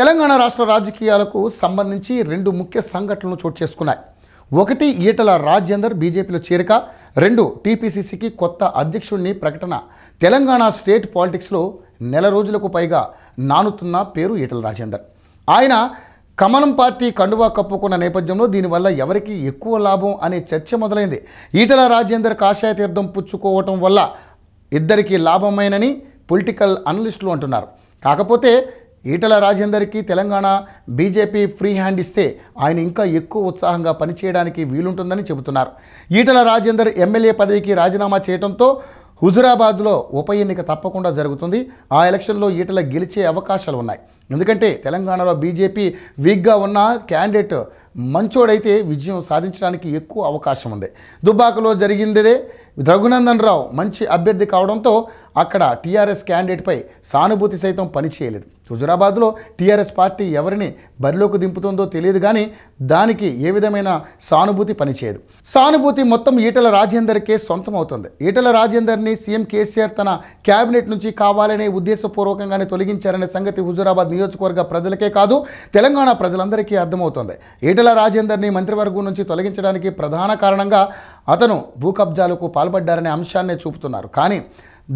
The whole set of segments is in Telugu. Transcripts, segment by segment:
తెలంగాణ రాష్ట్ర రాజకీయాలకు సంబంధించి రెండు ముఖ్య సంఘటనలు చోటు చేసుకున్నాయి ఒకటి ఈటల రాజేందర్ బీజేపీలో చేరిక రెండు టీపీసీసీకి కొత్త అధ్యక్షుడిని ప్రకటన తెలంగాణ స్టేట్ పాలిటిక్స్లో నెల రోజులకు పైగా నానుతున్న పేరు ఈటల రాజేందర్ ఆయన కమలం పార్టీ కండువా కప్పుకున్న నేపథ్యంలో దీనివల్ల ఎవరికి ఎక్కువ లాభం అనే చర్చ మొదలైంది ఈటల రాజేందర్ కాషాయ తీర్థం పుచ్చుకోవటం వల్ల ఇద్దరికీ లాభమైనని పొలిటికల్ అనలిస్టులు అంటున్నారు కాకపోతే ఈటల రాజేందర్కి తెలంగాణ బీజేపీ ఫ్రీ హ్యాండ్ ఇస్తే ఆయన ఇంకా ఎక్కువ ఉత్సాహంగా పనిచేయడానికి వీలుంటుందని చెబుతున్నారు ఈటల రాజేందర్ ఎమ్మెల్యే పదవికి రాజీనామా చేయడంతో హుజురాబాద్లో ఉప ఎన్నిక తప్పకుండా జరుగుతుంది ఆ ఎలక్షన్లో ఈటల గెలిచే అవకాశాలు ఉన్నాయి ఎందుకంటే తెలంగాణలో బీజేపీ వీక్గా ఉన్న క్యాండిడేట్ మంచోడైతే విజయం సాధించడానికి ఎక్కువ అవకాశం ఉంది దుబ్బాకలో జరిగిందే రఘునందన్ రావు మంచి అభ్యర్థి కావడంతో అక్కడ టీఆర్ఎస్ క్యాండిడేట్పై సానుభూతి సైతం పనిచేయలేదు హుజురాబాద్లో టీఆర్ఎస్ పార్టీ ఎవరిని బరిలోకి దింపుతుందో తెలియదు కానీ దానికి ఏ విధమైన సానుభూతి పనిచేయదు సానుభూతి మొత్తం ఈటల రాజేందర్కే సొంతం అవుతుంది ఈటల రాజేందర్ని సీఎం కేసీఆర్ తన క్యాబినెట్ నుంచి కావాలనే ఉద్దేశపూర్వకంగానే తొలగించారనే సంగతి హుజురాబాద్ నియోజకవర్గ ప్రజలకే కాదు తెలంగాణ ప్రజలందరికీ అర్థమవుతుంది ఈటల రాజేందర్ని మంత్రివర్గం నుంచి తొలగించడానికి ప్రధాన కారణంగా అతను భూకబ్జాలకు పాల్పడ్డారనే అంశాన్నే చూపుతున్నారు కానీ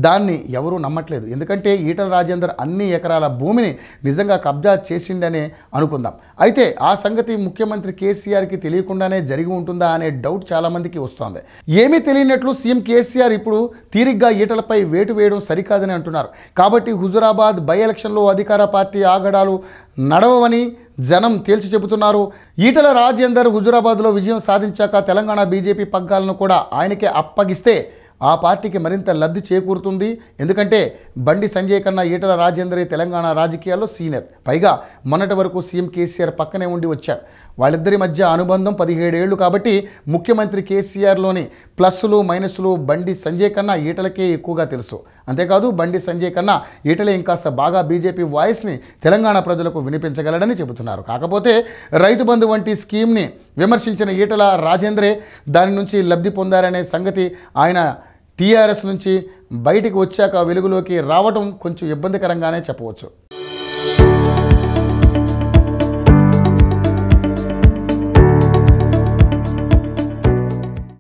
దాన్ని ఎవరూ నమ్మట్లేదు ఎందుకంటే ఈటల రాజేందర్ అన్ని ఎకరాల భూమిని నిజంగా కబ్జా చేసిండనే అనుకుందాం అయితే ఆ సంగతి ముఖ్యమంత్రి కేసీఆర్కి తెలియకుండానే జరిగి ఉంటుందా అనే డౌట్ చాలామందికి వస్తోంది ఏమీ తెలియనట్లు సీఎం కేసీఆర్ ఇప్పుడు తీరిగ్గా ఈటలపై వేటు వేయడం సరికాదని అంటున్నారు కాబట్టి హుజురాబాద్ బై ఎలక్షన్లో అధికార పార్టీ ఆగడాలు నడవవని జనం తేల్చి చెబుతున్నారు ఈటల రాజేందర్ హుజురాబాద్లో విజయం సాధించాక తెలంగాణ బీజేపీ పగ్గాలను కూడా ఆయనకే అప్పగిస్తే ఆ పార్టీకి మరింత లబ్ధి చేకూరుతుంది ఎందుకంటే బండి సంజయ్ కన్నా ఈటల రాజేందరే తెలంగాణ రాజకీయాల్లో సీనియర్ పైగా మొన్నటి వరకు సీఎం కేసీఆర్ పక్కనే ఉండి వచ్చారు వాళ్ళిద్దరి మధ్య అనుబంధం పదిహేడేళ్లు కాబట్టి ముఖ్యమంత్రి కేసీఆర్లోని ప్లస్సులు మైనస్లు బండి సంజయ్ కన్నా ఈటలకే ఎక్కువగా తెలుసు అంతేకాదు బండి సంజయ్ కన్నా ఈటలే ఇంకాస్త బాగా బీజేపీ వాయిస్ని తెలంగాణ ప్రజలకు వినిపించగలడని చెబుతున్నారు కాకపోతే రైతు బంధు వంటి స్కీమ్ని విమర్శించిన ఈటల రాజేంద్రే దాని నుంచి లబ్ధి పొందారనే సంగతి ఆయన టీఆర్ఎస్ నుంచి బయటికి వచ్చాక వెలుగులోకి రావటం కొంచెం ఇబ్బందికరంగానే చెప్పవచ్చు